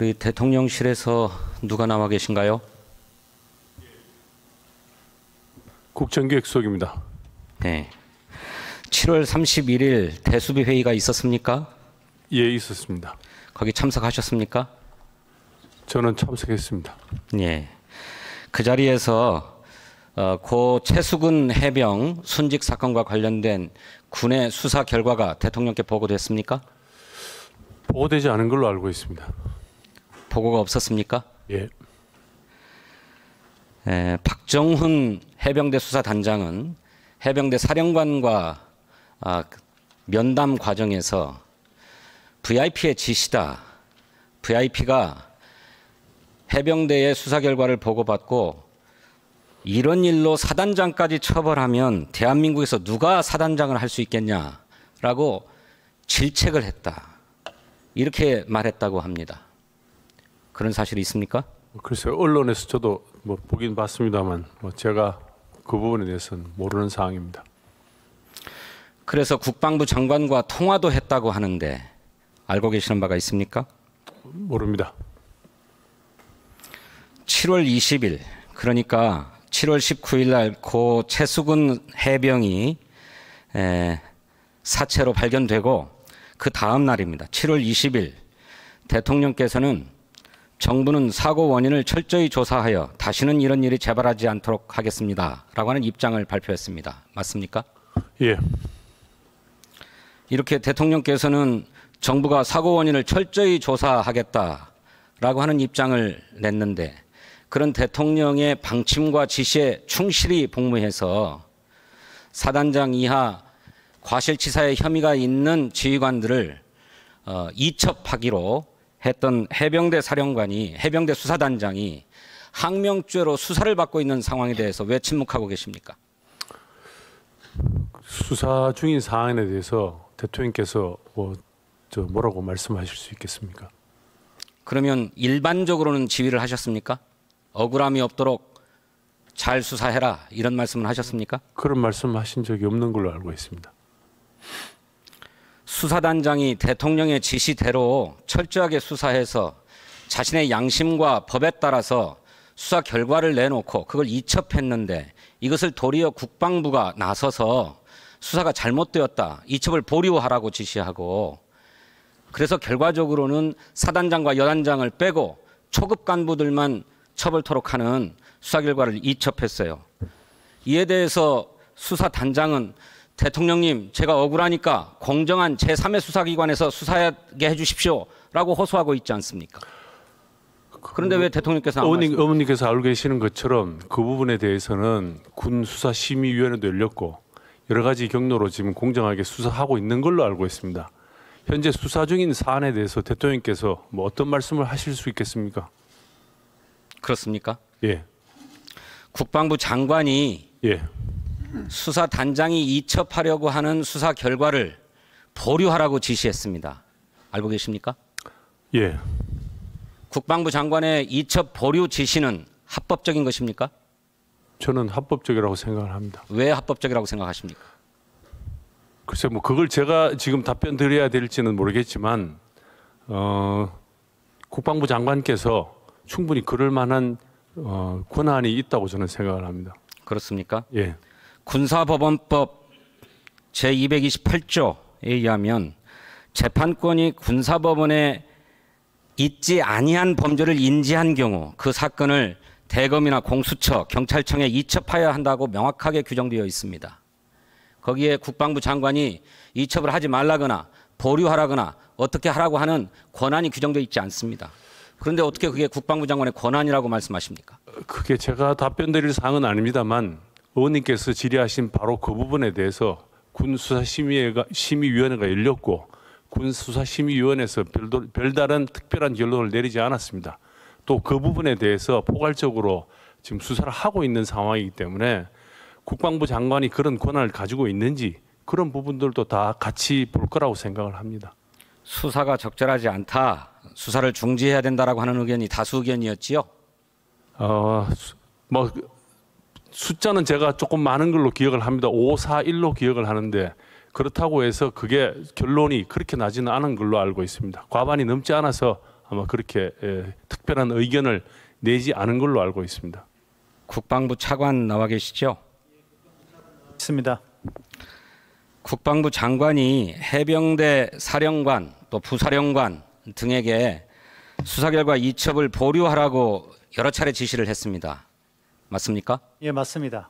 우리 대통령실에서 누가 나와 계신가요? 국정기획 수석입니다. 네. 7월 31일 대수비 회의가 있었습니까? 예, 있었습니다. 거기 참석하셨습니까? 저는 참석했습니다. 예. 그 자리에서 어, 고 최수근 해병 순직 사건과 관련된 군의 수사 결과가 대통령께 보고됐습니까? 보고되지 않은 걸로 알고 있습니다. 보고가 없었습니까? 예. 에, 예, 박정훈 해병대 수사단장은 해병대 사령관과 아, 면담 과정에서 VIP의 지시다. VIP가 해병대의 수사 결과를 보고받고 이런 일로 사단장까지 처벌하면 대한민국에서 누가 사단장을 할 수 있겠냐라고 질책을 했다. 이렇게 말했다고 합니다. 그런 사실이 있습니까? 글쎄요 언론에서 저도 뭐 보긴 봤습니다만 뭐 제가 그 부분에 대해서는 모르는 사항입니다. 그래서 국방부 장관과 통화도 했다고 하는데 알고 계시는 바가 있습니까? 모릅니다. 7월 20일 그러니까 7월 19일 날고 최수근 해병이 에, 사체로 발견되고 그 다음 날입니다. 7월 20일 대통령께서는 정부는 사고 원인을 철저히 조사하여 다시는 이런 일이 재발하지 않도록 하겠습니다라고 하는 입장을 발표했습니다. 맞습니까? 예. 이렇게 대통령께서는 정부가 사고 원인을 철저히 조사하겠다라고 하는 입장을 냈는데 그런 대통령의 방침과 지시에 충실히 복무해서 사단장 이하 과실치사의 혐의가 있는 지휘관들을 어, 이첩하기로 했던 해병대 사령관이 해병대 수사단장이 항명죄로 수사를 받고 있는 상황에 대해서 왜 침묵하고 계십니까? 수사 중인 사안에 대해서 대통령께서 뭐저 뭐라고 말씀하실 수 있겠습니까? 그러면 일반적으로는 지휘를 하셨습니까? 억울함이 없도록 잘 수사해라 이런 말씀을 하셨습니까? 그런 말씀하신 적이 없는 걸로 알고 있습니다. 수사단장이 대통령의 지시대로 철저하게 수사해서 자신의 양심과 법에 따라서 수사 결과를 내놓고 그걸 이첩했는데 이것을 도리어 국방부가 나서서 수사가 잘못되었다. 이첩을 보류하라고 지시하고 그래서 결과적으로는 사단장과 여단장을 빼고 초급 간부들만 처벌토록 하는 수사 결과를 이첩했어요. 이에 대해서 수사단장은 대통령님, 제가 억울하니까 공정한 제3의 수사기관에서 수사하게 해주십시오. 라고 호소하고 있지 않습니까? 그런데 왜 대통령께서 어머니, 어머니께서 알고 계시는 것처럼 그 부분에 대해서는 군 수사심의위원회도 열렸고 여러 가지 경로로 지금 공정하게 수사하고 있는 걸로 알고 있습니다. 현재 수사 중인 사안에 대해서 대통령께서 뭐 어떤 말씀을 하실 수 있겠습니까? 그렇습니까? 예. 국방부 장관이 예. 수사 단장이 이첩하려고 하는 수사 결과를 보류하라고 지시했습니다. 알고 계십니까? 예. 국방부 장관의 이첩 보류 지시는 합법적인 것입니까? 저는 합법적이라고 생각을 합니다. 왜 합법적이라고 생각하십니까? 글쎄 뭐 그걸 제가 지금 답변 드려야 될지는 모르겠지만 어, 국방부 장관께서 충분히 그럴 만한 어, 권한이 있다고 저는 생각을 합니다. 그렇습니까? 예. 군사법원법 제228조에 의하면 재판권이 군사법원에 있지 아니한 범죄를 인지한 경우 그 사건을 대검이나 공수처, 경찰청에 이첩하여야 한다고 명확하게 규정되어 있습니다. 거기에 국방부 장관이 이첩을 하지 말라거나 보류하라거나 어떻게 하라고 하는 권한이 규정되어 있지 않습니다. 그런데 어떻게 그게 국방부 장관의 권한이라고 말씀하십니까? 그게 제가 답변드릴 사항은 아닙니다만 의원님께서 질의하신 바로 그 부분에 대해서 군 수사심의회가 심의위원회가 열렸고 군 수사심의위원회에서 별도, 별다른 특별한 결론을 내리지 않았습니다. 또 그 부분에 대해서 포괄적으로 지금 수사를 하고 있는 상황이기 때문에 국방부 장관이 그런 권한을 가지고 있는지 그런 부분들도 다 같이 볼 거라고 생각을 합니다. 수사가 적절하지 않다. 수사를 중지해야 된다라고 하는 의견이 다수 의견이었지요? 어, 뭐 숫자는 제가 조금 많은 걸로 기억을 합니다. 5, 4, 1로 기억을 하는데 그렇다고 해서 그게 결론이 그렇게 나지는 않은 걸로 알고 있습니다. 과반이 넘지 않아서 아마 그렇게 예, 특별한 의견을 내지 않은 걸로 알고 있습니다. 국방부 차관 나와 계시죠? 있습니다. 국방부 장관이 해병대 사령관 또 부사령관 등에게 수사 결과 이첩을 보류하라고 여러 차례 지시를 했습니다. 맞습니까? 예, 맞습니다.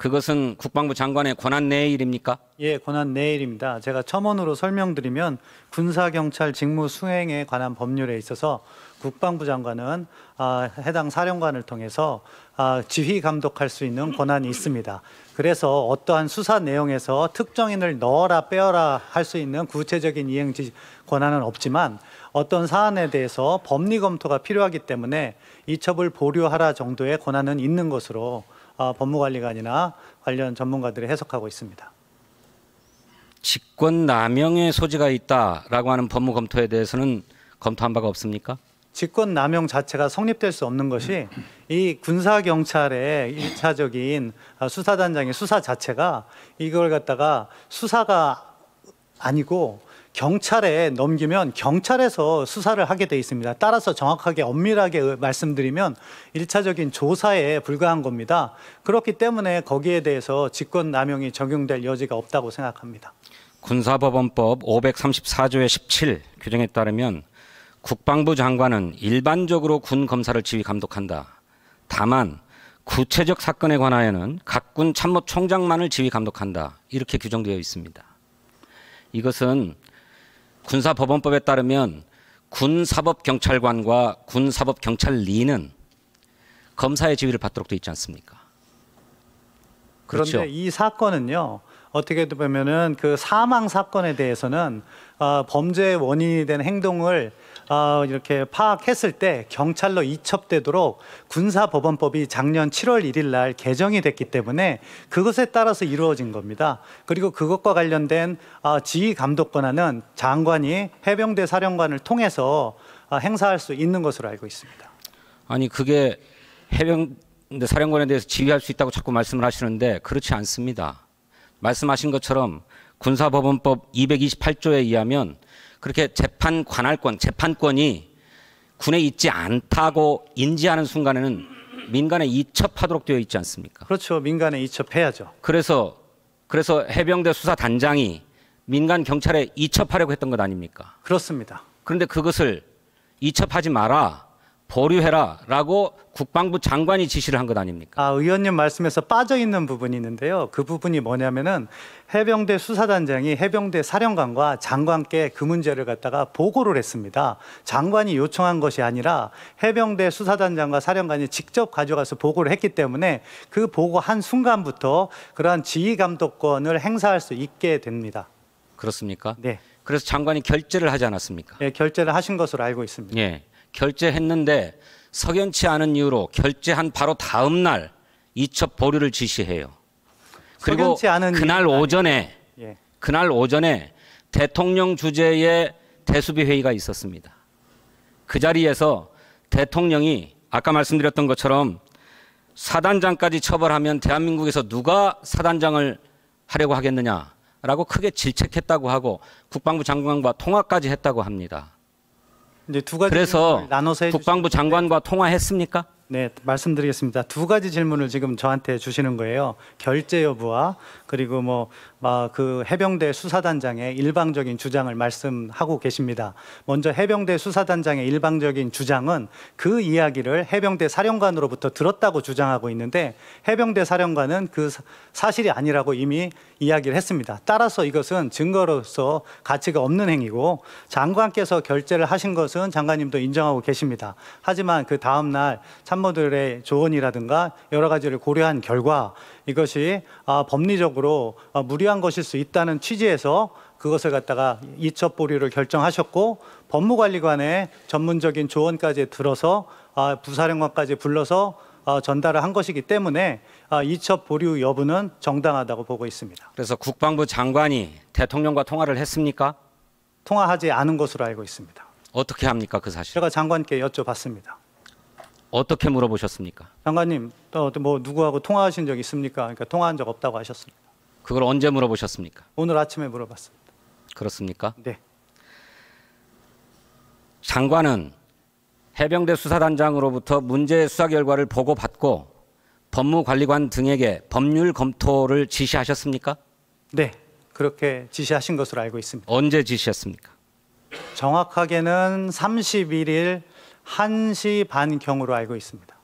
그것은 국방부 장관의 권한 내 일입니까? 예, 권한 내 일입니다. 제가 첨언으로 설명드리면 군사경찰 직무 수행에 관한 법률에 있어서 국방부 장관은 아, 해당 사령관을 통해서 아, 지휘 감독할 수 있는 권한이 있습니다. 그래서 어떠한 수사 내용에서 특정인을 넣어라 빼어라 할 수 있는 구체적인 이행 지 권한은 없지만 어떤 사안에 대해서 법리 검토가 필요하기 때문에 이첩을 보류하라 정도의 권한은 있는 것으로 어, 법무관리관이나 관련 전문가들이 해석하고 있습니다. 직권 남용의 소지가 있다라고 하는 법무 검토에 대해서는 검토한 바가 없습니까? 직권 남용 자체가 성립될 수 없는 것이 이 군사 경찰의 일차적인 어, 수사단장의 수사 자체가 이걸 갖다가 수사가 아니고 경찰에 넘기면 경찰에서 수사를 하게 돼 있습니다. 따라서 정확하게 엄밀하게 말씀드리면 1차적인 조사에 불과한 겁니다. 그렇기 때문에 거기에 대해서 직권남용이 적용될 여지가 없다고 생각합니다. 군사법원법 534조의 17 규정에 따르면 국방부 장관은 일반적으로 군 검사를 지휘 감독한다. 다만 구체적 사건에 관하여는 각 군 참모총장만을 지휘 감독한다. 이렇게 규정되어 있습니다. 이것은 군사법원법에 따르면 군사법경찰관과 군사법경찰리는 검사의 지위를 받도록 되어 있지 않습니까? 그런데 그렇죠? 이 사건은요. 어떻게 보면은 그 사망 사건에 대해서는 어, 범죄의 원인이 된 행동을 어, 이렇게 파악했을 때 경찰로 이첩되도록 군사법원법이 작년 7월 1일 날 개정이 됐기 때문에 그것에 따라서 이루어진 겁니다. 그리고 그것과 관련된 어, 지휘 감독 권한은 장관이 해병대 사령관을 통해서 어, 행사할 수 있는 것으로 알고 있습니다. 아니 그게 해병대 사령관에 대해서 지휘할 수 있다고 자꾸 말씀을 하시는데 그렇지 않습니다. 말씀하신 것처럼 군사법원법 228조에 의하면 그렇게 재판 관할권, 재판권이 군에 있지 않다고 인지하는 순간에는 민간에 이첩하도록 되어 있지 않습니까? 그렇죠. 민간에 이첩해야죠. 그래서 그래서 해병대 수사단장이 민간 경찰에 이첩하려고 했던 것 아닙니까? 그렇습니다. 그런데 그것을 이첩하지 마라. 보류해라라고 국방부 장관이 지시를 한 것 아닙니까? 아, 의원님 말씀에서 빠져 있는 부분이 있는데요. 그 부분이 뭐냐면은 해병대 수사단장이 해병대 사령관과 장관께 그 문제를 갖다가 보고를 했습니다. 장관이 요청한 것이 아니라 해병대 수사단장과 사령관이 직접 가져가서 보고를 했기 때문에 그 보고한 순간부터 그러한 지휘 감독권을 행사할 수 있게 됩니다. 그렇습니까? 네. 그래서 장관이 결재를 하지 않았습니까? 네, 결재를 하신 것으로 알고 있습니다. 예. 결제했는데 석연치 않은 이유로 결제한 바로 다음 날 이첩 보류를 지시해요. 그리고 그날 오전에 예. 그날 오전에 대통령 주재의 대수비 회의가 있었습니다. 그 자리에서 대통령이 아까 말씀드렸던 것처럼 사단장까지 처벌하면 대한민국에서 누가 사단장을 하려고 하겠느냐라고 크게 질책했다고 하고 국방부 장관과 통화까지 했다고 합니다. 이제 두 가지 그래서 나눠서 국방부 장관과 통화했습니까? 네, 말씀드리겠습니다. 두 가지 질문을 지금 저한테 주시는 거예요. 결제 여부와 그리고 뭐그 아, 해병대 수사단장의 일방적인 주장을 말씀하고 계십니다. 먼저 해병대 수사단장의 일방적인 주장은 그 이야기를 해병대 사령관으로부터 들었다고 주장하고 있는데 해병대 사령관은 그 사실이 아니라고 이미 이야기를 했습니다. 따라서 이것은 증거로서 가치가 없는 행위고 장관께서 결재를 하신 것은 장관님도 인정하고 계십니다. 하지만 그 다음 날 참모들의 조언이라든가 여러 가지를 고려한 결과 이것이 아, 법리적으로 아, 무리한 것일 수 있다는 취지에서 그것을 갖다가 이첩 보류를 결정하셨고 법무관리관의 전문적인 조언까지 들어서 아, 부사령관까지 불러서 전달을 한 것이기 때문에 이첩 보류 여부는 정당하다고 보고 있습니다. 그래서 국방부 장관이 대통령과 통화를 했습니까? 통화하지 않은 것으로 알고 있습니다. 어떻게 합니까 그 사실? 제가 장관께 여쭤봤습니다. 어떻게 물어보셨습니까? 장관님, 뭐 누구하고 통화하신 적 있습니까? 그러니까 통화한 적 없다고 하셨습니다. 그걸 언제 물어보셨습니까? 오늘 아침에 물어봤습니다. 그렇습니까? 네. 장관은 해병대 수사단장으로부터 문제 수사 결과를 보고받고 법무관리관 등에게 법률 검토를 지시하셨습니까? 네, 그렇게 지시하신 것으로 알고 있습니다. 언제 지시했습니까? 정확하게는 31일 1시 반경으로 알고 있습니다.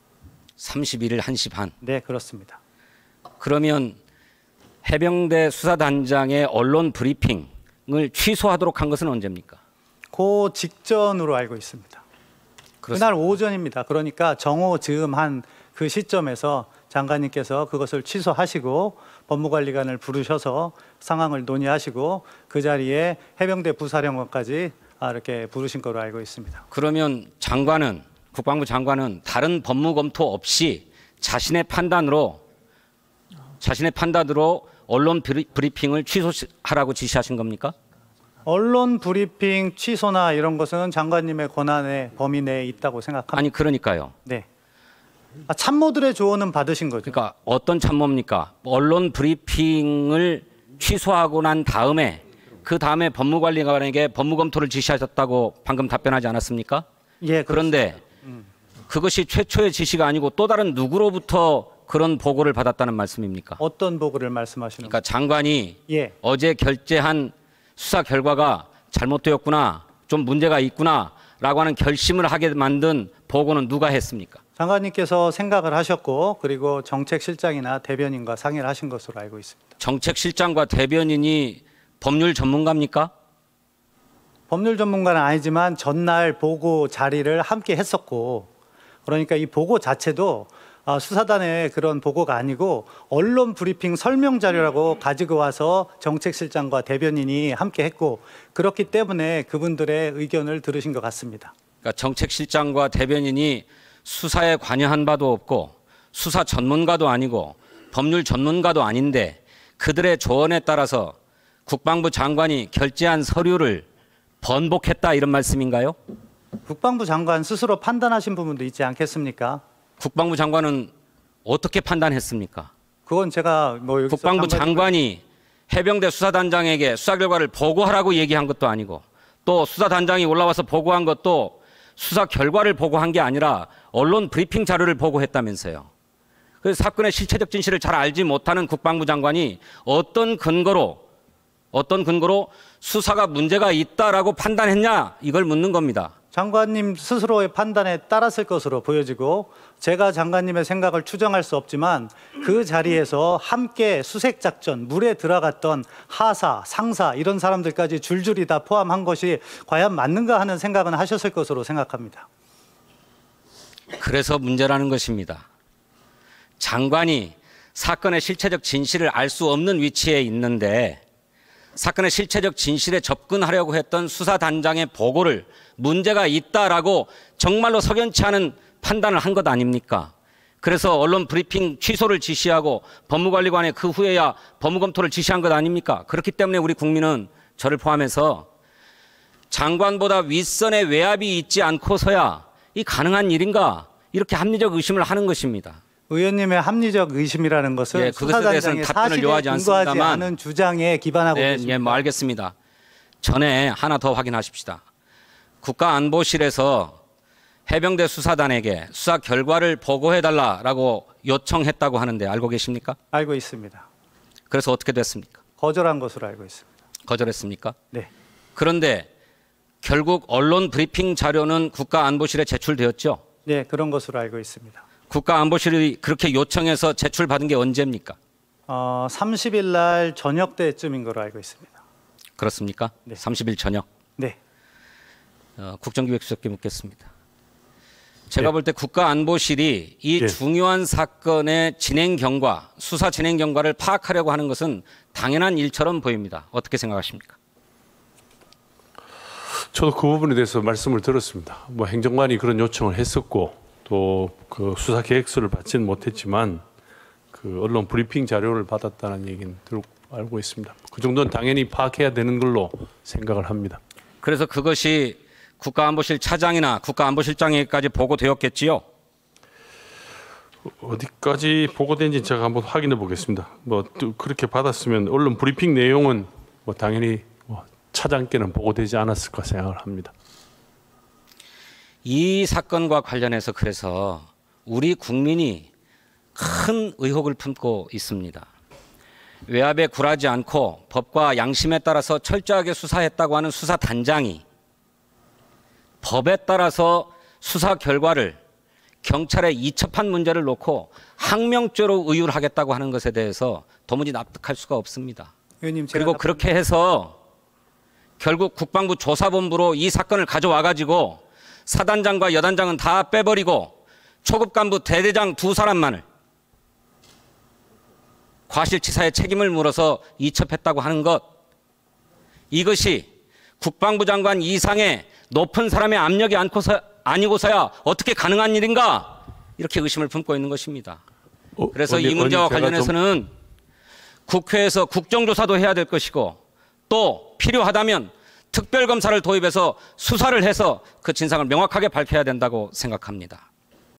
31일 1시 반. 네, 그렇습니다. 그러면 해병대 수사단장의 언론 브리핑을 취소하도록 한 것은 언제입니까? 그 직전으로 알고 있습니다. 그렇습니다. 그날 오전입니다. 그러니까 정오 즈음 한그 시점에서 장관님께서 그것을 취소하시고 법무관리관을 부르셔서 상황을 논의하시고 그 자리에 해병대 부사령관까지 아, 이렇게 부르신 걸로 알고 있습니다. 그러면 장관은 국방부 장관은 다른 법무 검토 없이 자신의 판단으로 자신의 판단으로 언론 브리핑을 취소하라고 지시하신 겁니까? 언론 브리핑 취소나 이런 것은 장관님의 권한의 범위 내에 있다고 생각합니다. 아니 그러니까요. 네. 아, 참모들의 조언은 받으신 거죠. 그러니까 어떤 참모입니까? 언론 브리핑을 취소하고 난 다음에 그 다음에 법무관리관에게 법무검토를 지시하셨다고 방금 답변하지 않았습니까? 예. 그런데 음. 그것이 최초의 지시가 아니고 또 다른 누구로부터 그런 보고를 받았다는 말씀입니까? 어떤 보고를 말씀하시는? 그러니까 장관이 예. 어제 결재한 수사 결과가 잘못되었구나, 좀 문제가 있구나라고 하는 결심을 하게 만든 보고는 누가 했습니까? 장관님께서 생각을 하셨고 그리고 정책실장이나 대변인과 상의를 하신 것으로 알고 있습니다. 정책실장과 대변인이 법률 전문가입니까? 법률 전문가는 아니지만 전날 보고 자리를 함께 했었고 그러니까 이 보고 자체도 아, 수사단의 그런 보고가 아니고 언론 브리핑 설명 자료라고 가지고 와서 정책실장과 대변인이 함께 했고 그렇기 때문에 그분들의 의견을 들으신 것 같습니다. 그러니까 정책실장과 대변인이 수사에 관여한 바도 없고 수사 전문가도 아니고 법률 전문가도 아닌데 그들의 조언에 따라서 국방부 장관이 결재한 서류를 번복했다 이런 말씀인가요? 국방부 장관 스스로 판단하신 부분도 있지 않겠습니까? 국방부 장관은 어떻게 판단했습니까? 그건 제가 뭐 국방부 장관이 해병대 수사단장에게 수사 결과를 보고하라고 얘기한 것도 아니고 또 수사단장이 올라와서 보고한 것도 수사 결과를 보고한 게 아니라 언론 브리핑 자료를 보고했다면서요. 그 사건의 실체적 진실을 잘 알지 못하는 국방부 장관이 어떤 근거로 어떤 근거로 수사가 문제가 있다라고 판단했냐 이걸 묻는 겁니다. 장관님 스스로의 판단에 따랐을 것으로 보여지고 제가 장관님의 생각을 추정할 수 없지만 그 자리에서 함께 수색 작전 물에 들어갔던 하사, 상사 이런 사람들까지 줄줄이 다 포함한 것이 과연 맞는가 하는 생각은 하셨을 것으로 생각합니다. 그래서 문제라는 것입니다. 장관이 사건의 실체적 진실을 알 수 없는 위치에 있는데 사건의 실체적 진실에 접근하려고 했던 수사단장의 보고를 문제가 있다라고 정말로 석연치 않은 판단을 한 것 아닙니까? 그래서 언론 브리핑 취소를 지시하고 법무관리관에 그 후에야 법무검토를 지시한 것 아닙니까? 그렇기 때문에 우리 국민은 저를 포함해서 장관보다 윗선의 외압이 있지 않고서야 이 가능한 일인가 이렇게 합리적 의심을 하는 것입니다. 의원님의 합리적 의심이라는 것은 예, 그것에 대해서는 답변을 요하지 않습니다만 않은 주장에 기반하고 예, 계십니다. 예, 뭐 알겠습니다. 전에 하나 더 확인하십시다. 국가안보실에서 해병대 수사단에게 수사 결과를 보고해달라라고 요청했다고 하는데 알고 계십니까? 알고 있습니다. 그래서 어떻게 됐습니까? 거절한 것으로 알고 있습니다. 거절했습니까? 네. 그런데 결국 언론 브리핑 자료는 국가안보실에 제출되었죠? 네, 그런 것으로 알고 있습니다. 국가안보실이 그렇게 요청해서 제출받은 게 언제입니까? 어, 30일 날 저녁 때쯤인 걸로 알고 있습니다. 그렇습니까? 네. 30일 저녁. 네. 어, 국정기획수석께 묻겠습니다. 제가 네. 예. 볼때 국가안보실이 이 네. 중요한 사건의 진행 경과, 수사 진행 경과를 파악하려고 하는 것은 당연한 일처럼 보입니다. 어떻게 생각하십니까? 저도 그 부분에 대해서 말씀을 들었습니다. 뭐 행정관이 그런 요청을 했었고 또그 수사 계획서를 받지는 못했지만 그 언론 브리핑 자료를 받았다는 얘기는 알고 있습니다. 그 정도는 당연히 파악해야 되는 걸로 생각을 합니다. 그래서 그것이 국가안보실 차장이나 국가안보실장에게까지 보고되었겠지요? 어디까지 보고된지 제가 한번 확인해 보겠습니다. 뭐 그렇게 받았으면 언론 브리핑 내용은 뭐 당연히 뭐 차장께는 보고되지 않았을까 생각을 합니다. 이 사건과 관련해서 그래서 우리 국민이 큰 의혹을 품고 있습니다. 외압에 굴하지 않고 법과 양심에 따라서 철저하게 수사했다고 하는 수사 단장이 법에 따라서 수사 결과를 경찰의 이첩한 문제를 놓고 항명죄로 의율하겠다고 하는 것에 대해서 도무지 납득할 수가 없습니다. 의원님, 그리고 그렇게 해서 결국 국방부 조사본부로 이 사건을 가져와 가지고 사단장과 여단장은 다 빼버리고 초급 간부 대대장 두 사람만을 과실치사의 책임을 물어서 이첩했다고 하는 것 이것이 국방부 장관 이상의 높은 사람의 압력이 않고서, 아니고서야 어떻게 가능한 일인가 이렇게 의심을 품고 있는 것입니다. 어, 그래서 언니, 이 문제와 관련해서는 좀... 국회에서 국정조사도 해야 될 것이고 또 필요하다면 특별검사를 도입해서 수사를 해서 그 진상을 명확하게 밝혀야 된다고 생각합니다.